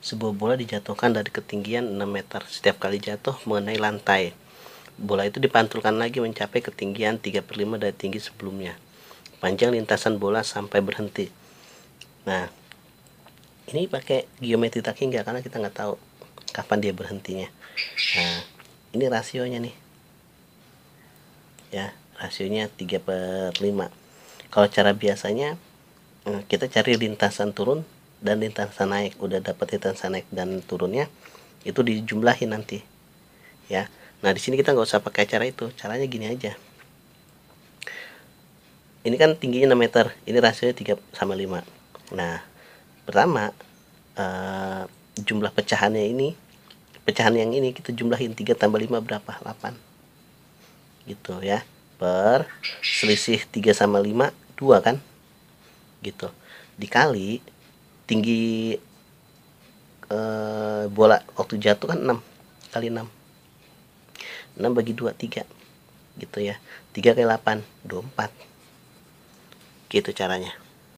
Sebuah bola dijatuhkan dari ketinggian 6 meter setiap kali jatuh mengenai lantai. Bola itu dipantulkan lagi mencapai ketinggian 3 per 5 dari tinggi sebelumnya. Panjang lintasan bola sampai berhenti. Nah, ini pakai geometri tak hingga ya, karena kita nggak tahu kapan dia berhentinya. Nah, ini rasionya nih. Ya, rasionya 3 per 5. Kalau cara biasanya, eh, kita cari lintasan turun dan intensa naik udah dapat intensa naik dan turunnya itu dijumlahin nanti ya nah di sini kita nggak usah pakai cara itu caranya gini aja ini kan tingginya 6 meter ini rasionya 3 sama 5 nah pertama eh, jumlah pecahannya ini pecahan yang ini kita jumlahin 3 tambah 5 berapa 8 gitu ya per selisih 3 sama 5 2 kan gitu dikali tinggi uh, bola waktu jatuh kan 6 kali 6 6 bagi 2 3 gitu ya 3 kali 8 24 gitu caranya